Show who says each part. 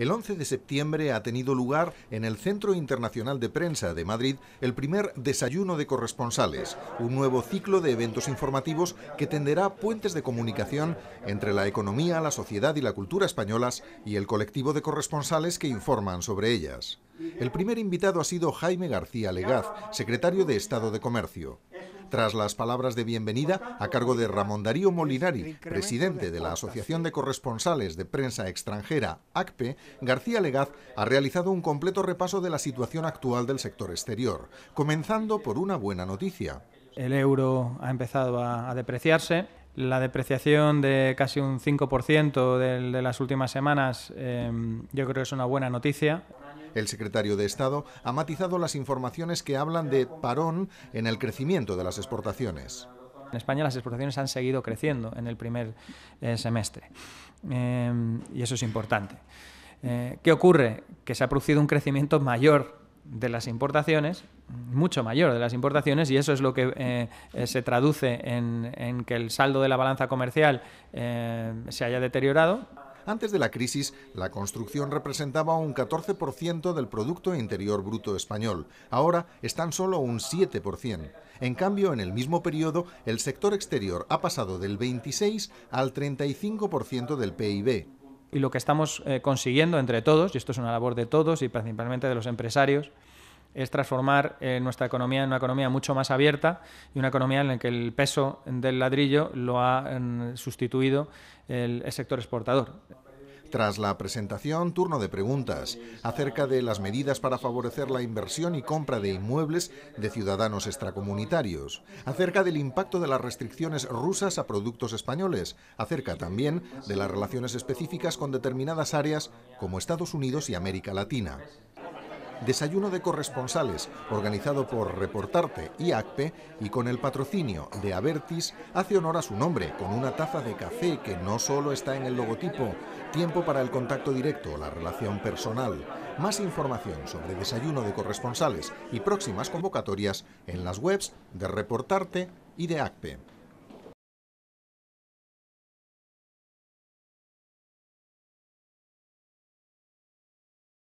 Speaker 1: el 11 de septiembre ha tenido lugar en el Centro Internacional de Prensa de Madrid el primer desayuno de corresponsales, un nuevo ciclo de eventos informativos que tenderá puentes de comunicación entre la economía, la sociedad y la cultura españolas y el colectivo de corresponsales que informan sobre ellas. El primer invitado ha sido Jaime García Legaz, secretario de Estado de Comercio tras las palabras de bienvenida a cargo de Ramón Darío Molinari, presidente de la Asociación de Corresponsales de Prensa Extranjera, ACPE, García Legaz ha realizado un completo repaso de la situación actual del sector exterior, comenzando por una buena noticia.
Speaker 2: El euro ha empezado a, depreciarse, la depreciación de casi un 5% de, de, las últimas semanas em, yo creo que es una buena noticia.
Speaker 1: El secretario de Estado ha matizado las informaciones que hablan de parón en el crecimiento de las exportaciones.
Speaker 2: En España las exportaciones han seguido creciendo en el primer eh, semestre eh, y eso es importante. Eh, ¿Qué ocurre? Que se ha producido un crecimiento mayor de las importaciones, mucho mayor de las importaciones, y eso es lo que se traduce en, que el saldo de la balanza comercial se haya deteriorado. Antes de la crisis,
Speaker 1: la construcción representaba un 14% del Producto Interior Bruto español. Ahora es tan solo un 7%. En cambio, en el mismo periodo, el sector exterior
Speaker 2: ha pasado del 26 al 35% del PIB. Y lo que estamos eh, consiguiendo entre todos, y esto es una labor de todos y principalmente de los empresarios, es transformar eh, nuestra economía en una economía mucho más abierta y una economía en la que el peso del ladrillo lo ha mm, sustituido el sector exportador. Tras la
Speaker 1: presentación, turno de preguntas acerca de las medidas para favorecer la inversión y compra de inmuebles de ciudadanos extracomunitarios, acerca del impacto de las restricciones rusas a productos españoles, acerca también de las relaciones específicas con determinadas áreas como Estados Unidos y América Latina. Desayuno de corresponsales, organizado por Reportarte y ACPE y con el patrocinio de Avertis, hace honor a su nombre con una taza de café que no solo está en el logotipo, tiempo para el contacto directo, la relación personal. Más información sobre desayuno de corresponsales y próximas convocatorias en las webs de Reportarte y de ACPE.